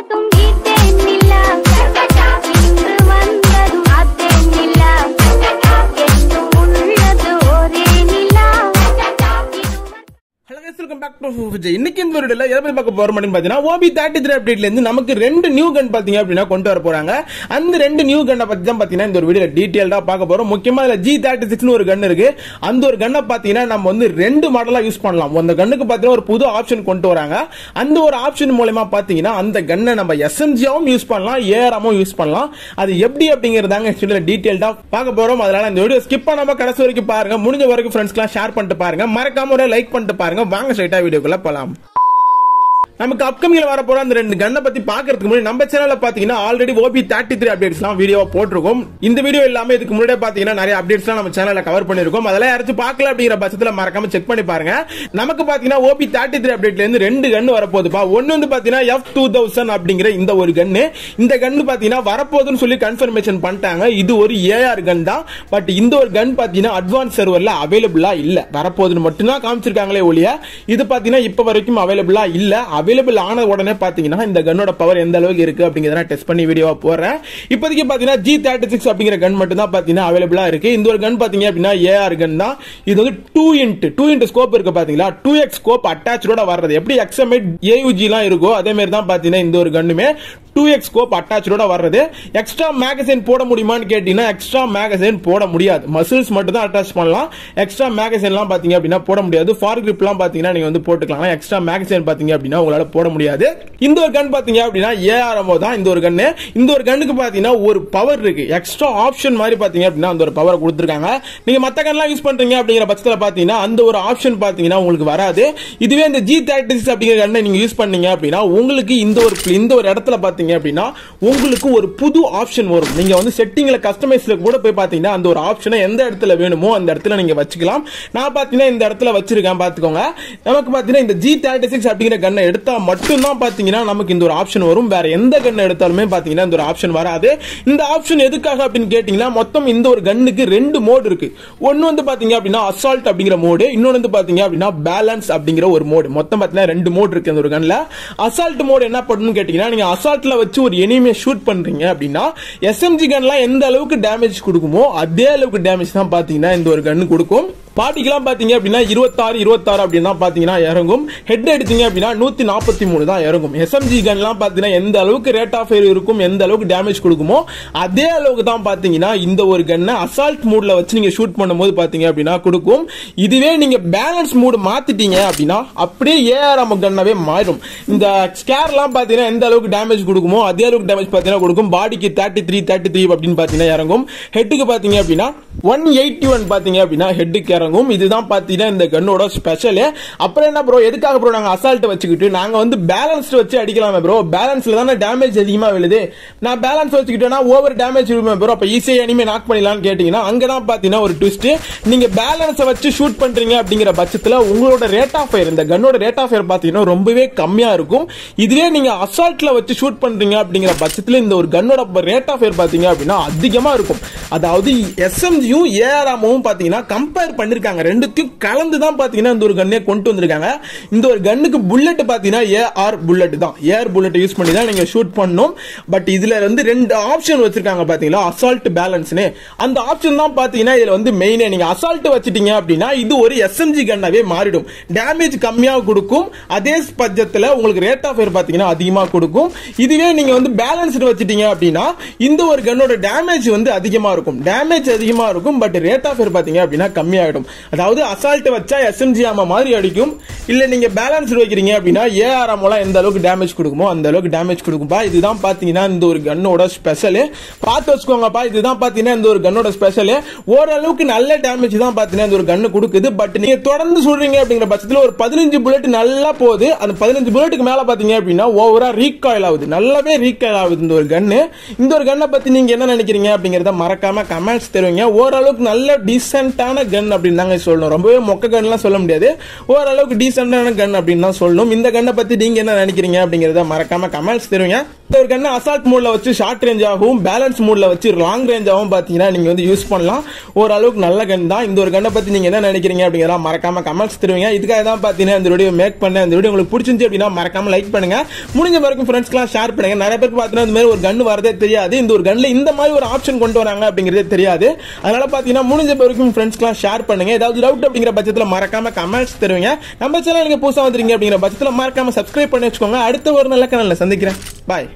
¡Gracias! இன்னைக்கு இந்த வீடியோல எதை பத்தி பார்க்க போறோம் பாத்தீங்கன்னா ஓபி தேர்ட்டி த்ரீ அப்டேட்ல இருந்து நமக்கு ரெண்டு நியூ கன் பாத்தீங்க அப்படின்னா கொண்டு வர போறாங்க அந்த ரெண்டு நியூ கண்ணை பத்தி தான் பாத்தீங்கன்னா இந்த ஒரு வீடியோ டீடைல்டா பார்க்க போறோம் முக்கியமா இதுல ஜி தேர்ட்டி சிக்ஸ்னு ஒரு கன் இருக்கு அந்த ஒரு கன்னை பாத்தீங்கன்னா நம்ம வந்து ரெண்டு மாடலா யூஸ் பண்ணலாம் அந்த கண்ணுக்கு பாத்தீங்கன்னா ஒரு புது ஆப்ஷன் கொண்டு வராங்க அந்த ஒரு ஆப்ஷன் மூலயமா பாத்தீங்கன்னா அந்த கன்னை நம்ம எஸ்எம்ஜியாவும் யூஸ் பண்ணலாம் ஏஆராமும் யூஸ் பண்ணலாம் அது எப்படி அப்படிங்கறதாங்க டீடைல்டா பார்க்க போறோம் அதனால இந்த வீடியோ ஸ்கிப் பண்ணாம கடைசி வரைக்கும் பாருங்க முடிஞ்ச வரைக்கும் ஃப்ரெண்ட்ஸ்க்கெல்லாம் ஷேர் பண்ணிட்டு பாருங்க மறக்காம ஒரு லைக் பண்ணிட்டு பாருங்க வாங்க ஸ்ட்ரைட்டா வீடியோக்குள்ளே போகலாம் நமக்கு அப்கமிங்ல போற அந்த ரெண்டு கண்ணை பத்தி பாக்குறதுக்கு முன்னாடி நம்ம சேனல்ல பாத்தீங்கன்னா already OB thirty three updates எல்லாம் வீடியோ போட்டிருக்கோம் இந்த வீடியோ இல்லாம இதுக்கு முன்னாடி பாத்தீங்கன்னா நிறைய அப்டேட்ஸ் நம்ம சேனல்ல கவர் பண்ணிருக்கோம் அதெல்லாம் யாராச்சும் பாக்கல அப்படிங்கிற பட்சத்துல மறக்காம செக் பண்ணி பாருங்க நமக்கு பாத்தீங்கன்னா ஓபி தேர்ட்டி த்ரீ அப்டேட்ல இருந்து ரெண்டு கன் வரப்போகுதுப்பா ஒன்னு வந்து பாத்தீங்கன்னா எஃப் டூ தௌசண்ட் அப்படிங்கிற இந்த ஒரு கன்னு இந்த கன்னு பாத்தீங்கன்னா வரப்போகுதுன்னு சொல்லி கன்ஃபர்மேஷன் பண்ணிட்டாங்க இது ஒரு ஏஆர் கன் தான் பட் இந்த ஒரு கன் பாத்தீங்கன்னா அட்வான்ஸ் சர்வர்ல அவைலபிளா இல்ல வரப்போகுதுன்னு மட்டும்தான் காமிச்சிருக்காங்களே ஒழிய இது பாத்தீங்கன்னா இப்ப வரைக்கும் அவைலபிளா இல்ல அவைலபிள் ஆன உடனே பாத்தீங்கன்னா இந்த கன்னோட பவர் எந்த அளவுக்கு இருக்கு அப்படிங்கிறத டெஸ்ட் பண்ணி வீடியோ போறேன் இப்போதைக்கு பார்த்தீங்கன்னா ஜி தேர்ட்டி சிக்ஸ் அப்படிங்கிற கன் மட்டும் தான் பார்த்தீங்கன்னா அவைலபிளாக இருக்குது இந்த ஒரு கன் பாத்தீங்க அப்படின்னா ஏஆர் கன் தான் இது வந்து டூ இன்ட் டூ இன்ட் ஸ்கோப் இருக்குது பார்த்தீங்களா டூ எக்ஸ் ஸ்கோப் அட்டாச்சோட வர்றது எப்படி எக்ஸ்எம்ஐட் எல்லாம் இருக்கோ அதே மாதிரி தான் பார்த்தீங்கன்னா இந்த ஒரு கன்னுமே டூ எக்ஸ் ஸ்கோப் அட்டாச்சோட வர்றது எக்ஸ்ட்ரா மேகசின் போட முடியுமான்னு கேட்டீங்கன்னா எக்ஸ்ட்ரா மேகசின் போட முடியாது மசில்ஸ் மட்டும் தான் அட்டாச் பண்ணலாம் எக்ஸ்ட்ரா மேகசைன்லாம் பார்த்தீங்க அப்படின்னா போட முடியாது ஃபார் கிரிப்லாம் பார்த்தீங்கன்னா நீங்கள் வந்து போட்டுக்கலாம் எக்ஸ்ட்ரா மேகசைன் பார்த்தீங்க அப்படின்னா உங்களால் போட முடியாது இந்த ஒரு கன் பார்த்தீங்க அப்படின்னா ஏஆர்எம்ஓ தான் இந்த ஒரு கன்னு இந்த ஒரு கன்னுக்கு பார்த்தீங்கன்னா ஒரு பவர் இருக்கு எக்ஸ்ட்ரா ஆப்ஷன் மாதிரி பார்த்தீங்க அப்படின்னா அந்த ஒரு பவரை கொடுத்துருக்காங்க நீங்கள் மற்ற கன்லாம் யூஸ் பண்ணுறீங்க அப்படிங்கிற பட்சத்தில் பார்த்தீங்கன்னா அந்த ஒரு ஆப்ஷன் பார்த்தீங்கன்னா உங்களுக்கு வராது இதுவே இந்த ஜி தேர்ட்டி சிக்ஸ் அப்படிங்கிற கண்ணை நீங்கள் யூஸ் பண்ணீங்க அப்படின்னா உங்களுக்கு இந்த ஒரு இந்த ஒரு இடத்துல பார்த்தீங்க கொடுத்தீங்க அப்படின்னா உங்களுக்கு ஒரு புது ஆப்ஷன் வரும் நீங்க வந்து செட்டிங்ல கஸ்டமைஸ்ல கூட போய் பாத்தீங்கன்னா அந்த ஒரு ஆப்ஷனை எந்த இடத்துல வேணுமோ அந்த இடத்துல நீங்க வச்சுக்கலாம் நான் பாத்தீங்கன்னா இந்த இடத்துல வச்சிருக்கேன் பாத்துக்கோங்க நமக்கு பாத்தீங்கன்னா இந்த ஜி தேர்ட்டி சிக்ஸ் அப்படிங்கிற கண்ணை எடுத்தா மட்டும்தான் பாத்தீங்கன்னா நமக்கு இந்த ஒரு ஆப்ஷன் வரும் வேற எந்த கண்ணை எடுத்தாலுமே பாத்தீங்கன்னா இந்த ஒரு ஆப்ஷன் வராது இந்த ஆப்ஷன் எதுக்காக அப்படின்னு கேட்டீங்கன்னா மொத்தம் இந்த ஒரு கண்ணுக்கு ரெண்டு மோடு இருக்கு ஒன்னு வந்து பாத்தீங்க அப்படின்னா அசால்ட் அப்படிங்கிற மோடு இன்னொன்று வந்து பாத்தீங்க அப்படின்னா பேலன்ஸ் அப்படிங்கிற ஒரு மோடு மொத்தம் பாத்தீங்கன்னா ரெண்டு மோடு இருக்கு அந்த ஒரு கண்ணில் அசால்ட் மோடு என்ன பண்ணணும்னு கேட்டீங்கன்னா நீங்க அசால்ட்ல வச்சு ஒரு எனிமே ஷூட் பண்றீங்க அப்படின்னா எஸ்எம்ஜி கன்லாம் எந்த அளவுக்கு டேமேஜ் கொடுக்குமோ அதே அளவுக்கு டேமேஜ் தான் பார்த்தீங்கன்னா இந்த ஒரு கன்னு கொடுக்கும் பாட்டிக்கெல்லாம் பார்த்தீங்க அப்படின்னா இருபத்தாறு இருபத்தாறு அப்படின்னா பார்த்தீங்கன்னா இறங்கும் ஹெட் எடுத்தீங்க அப்படின்னா நூற்றி நாற்பத்தி மூணு தான் இறங்கும் எஸ்எம்ஜி கன்லாம் பார்த்தீங்கன்னா எந்த அளவுக்கு ரேட் ஆஃப் ஃபயர் இருக்கும் எந்த அளவுக்கு டேமேஜ் கொடுக்குமோ அதே அளவுக்கு தான் பார்த்தீங்கன்னா இந்த ஒரு கன்னை அசால்ட் மூடில் வச்சு நீங்கள் ஷூட் பண்ணும்போது பார்த்தீங்க அப்படின்னா கொடுக்கும் இதுவே நீங்கள் பேலன்ஸ் மூடு மாற்றிட்டீங்க அப்படின்னா அப்படியே ஏஆர்எம் கன்னாவே மாறும் இந்த ஸ்கேர்லாம் பார்த்தீங்கன்னா எந்த அளவுக்கு டேமேஜ் கொடுக்குமோ அதே அளவுக்கு டேமேஜ் பார்த்தீங்கன்னா கொடுக்கும் பாடிக்கு தேர்ட்டி த்ரீ தேர்ட்டி த்ரீ அப்படின்னு பார்த்தீங்கன்னா இறங்கும் ஹெட்டுக்கு பார்த்தீங்க அப்படின்னா ஒன் எயிட்டி ஒன் பார்த்தீங்க அப்படின்னா ஹெட்டுக்கு இறங்கும் இதுதான் பார்த்தீங்கன்னா இந்த கன்னோட ஸ்பெஷலு அப்புறம் என்ன ப்ரோ எதுக்காக ப்ரோ நாங்கள் அசால்ட் வச்சுக்கிட்டு நாங்கள் வந்து பேலன்ஸ் வச்சு அடிக்கலாமே ப்ரோ பேலன்ஸில் தானே டேமேஜ் அதிகமாக விழுது நான் பேலன்ஸ் வச்சுக்கிட்டேன்னா ஓவர் டேமேஜ் இருக்குமே ப்ரோ அப்போ ஈஸியாக இனிமேல் நாக் பண்ணிடலாம்னு கேட்டிங்கன்னா அங்கே தான் பார்த்தீங்கன்னா ஒரு ட்விஸ்ட்டு நீங்கள் பேலன்ஸை வச்சு ஷூட் பண்ணுறீங்க அப்படிங்கிற பட்சத்தில் உங்களோட ரேட் ஆஃப் ஃபயர் இந்த கன்னோட ரேட் ஆஃப் ஃபயர் பார்த்தீங்கன்னா ரொம்பவே கம்மியாக இருக்கும் இதுவே நீங்கள் அசால்ட்டில் வச்சு ஷூட் பண்ணுறீங்க அப்படிங்கிற பட்சத்தில் இந்த ஒரு கன்னோட ரேட் ஆஃப் ஃபயர் பார்த்தீங்க அப்படின்னா அதிகமாக இருக்கும் அதாவது எஸ்எம்ஜி இதையும் ஏஆராமும் பார்த்தீங்கன்னா கம்பேர் பண்ணியிருக்காங்க ரெண்டுத்தையும் கலந்து தான் பார்த்தீங்கன்னா இந்த ஒரு கன்னே கொண்டு வந்திருக்காங்க இந்த ஒரு கன்னுக்கு புல்லட் பார்த்தீங்கன்னா ஏஆர் புல்லட் தான் ஏஆர் புல்லட் யூஸ் பண்ணி தான் நீங்கள் ஷூட் பண்ணணும் பட் இதில் வந்து ரெண்டு ஆப்ஷன் வச்சுருக்காங்க பார்த்தீங்களா அசால்ட் பேலன்ஸ்னு அந்த ஆப்ஷன் தான் பார்த்தீங்கன்னா இதில் வந்து மெயினே நீங்கள் அசால்ட் வச்சுட்டீங்க அப்படின்னா இது ஒரு எஸ்எம்ஜி கண்ணாவே மாறிடும் டேமேஜ் கம்மியாக கொடுக்கும் அதே பட்சத்தில் உங்களுக்கு ரேட் ஆஃப் ஃபயர் பார்த்தீங்கன்னா அதிகமாக கொடுக்கும் இதுவே நீங்கள் வந்து பேலன்ஸ்டு வச்சுட்டீங்க அப்படின்னா இந்த ஒரு கன்னோட டேமேஜ் வந்து அதிகமாக இருக்கும் டேமேஜ் அதிகமாக இருக்கும் இருக்கும் பட் ரேட் ஆஃப் ஃபேர் பார்த்தீங்க அப்படின்னா கம்மியாகிடும் அதாவது அசால்ட் வச்சா எஸ்எம்ஜி ஆமா மாதிரி அடிக்கும் இல்லை நீங்கள் பேலன்ஸ் வைக்கிறீங்க அப்படின்னா ஏஆர்எம்லாம் எந்த அளவுக்கு டேமேஜ் கொடுக்குமோ அந்த அளவுக்கு டேமேஜ் கொடுக்கும்பா இதுதான் பார்த்தீங்கன்னா இந்த ஒரு கன்னோட ஸ்பெஷலு பார்த்து வச்சுக்கோங்கப்பா இதுதான் பார்த்தீங்கன்னா இந்த ஒரு கன்னோட ஸ்பெஷலு ஓரளவுக்கு நல்ல டேமேஜ் தான் பார்த்தீங்கன்னா இந்த ஒரு கன்னு கொடுக்குது பட் நீங்கள் தொடர்ந்து சொல்கிறீங்க அப்படிங்கிற பட்சத்தில் ஒரு பதினஞ்சு புல்லட் நல்லா போகுது அந்த பதினஞ்சு புல்லட்டுக்கு மேலே பார்த்தீங்க அப்படின்னா ஓவராக ரீகாயில் ஆகுது நல்லாவே ரீகாயில் ஆகுது இந்த ஒரு கன்னு இந்த ஒரு கன்னை பற்றி நீங்கள் என்ன நினைக்கிறீங்க அப்படிங்கிறத மறக்காமல் கமெண்ட்ஸ் தருவீங்க ஓரளவுக்கு நல்ல டீசென்டான கன் அப்படின்னு தாங்க சொல்லணும் ரொம்பவே மொக்க கன்லாம் சொல்ல முடியாது ஓரளவுக்கு டீசென்டான கன் அப்படின்னு தான் சொல்லணும் இந்த கன்னை பற்றி நீங்கள் என்ன நினைக்கிறீங்க அப்படிங்கிறத மறக்காம கமெண்ட்ஸ் தருவீங்க இந்த ஒரு கண்ணை அசால்ட் மூடில் வச்சு ஷார்ட் ரேஞ்ச் ஆகும் பேலன்ஸ் மூடில் வச்சு லாங் ரேஞ்ச் ஆகும் பார்த்தீங்கன்னா நீங்கள் வந்து யூஸ் பண்ணலாம் ஓரளவுக்கு நல்ல கன் தான் இந்த ஒரு கண்ணை பற்றி நீங்கள் என்ன நினைக்கிறீங்க அப்படிங்கிறத மறக்காம கமெண்ட்ஸ் தருவீங்க இதுக்காக தான் பார்த்தீங்கன்னா இந்த வீடியோ மேக் பண்ண இந்த வீடியோ உங்களுக்கு பிடிச்சிருந்து அப்படின்னா மறக்காம லைக் பண்ணுங்க முடிஞ்ச வரைக்கும் ஃப்ரெண்ட்ஸ்க்குலாம் ஷேர் பண்ணுங்க நிறைய பேருக்கு பார்த்தீங்கன்னா இந்த மாதிரி ஒரு கன் வரதே தெரியாது இந்த ஒரு கன்னில் இந்த மாதிரி ஒரு ஆப்ஷன் கொண்டு வராங்க அப்படிங்கிறதே தெரியாது அதனால் பார்த்தீங்கன்னா முடிஞ்ச வரைக்கும் ஃப்ரெண்ட்ஸ்க்குலாம் ஷேர் பண்ணுங்கள் ஏதாவது டவுட் அப்படிங்கிற பட்சத்தில் மறக்காம கமெண்ட்ஸ் தருவீங்க நம்ம சேனல் நீங்கள் புதுசாக வந்துருங்க அப்படிங்கிற பட்சத்தில் மறக்காம சப்ஸ்கிரைப் பண்ணி வச்சுக்கோங்க அடுத்த ஒரு நல்ல கனலில் சந்திக்கிறேன் பாய்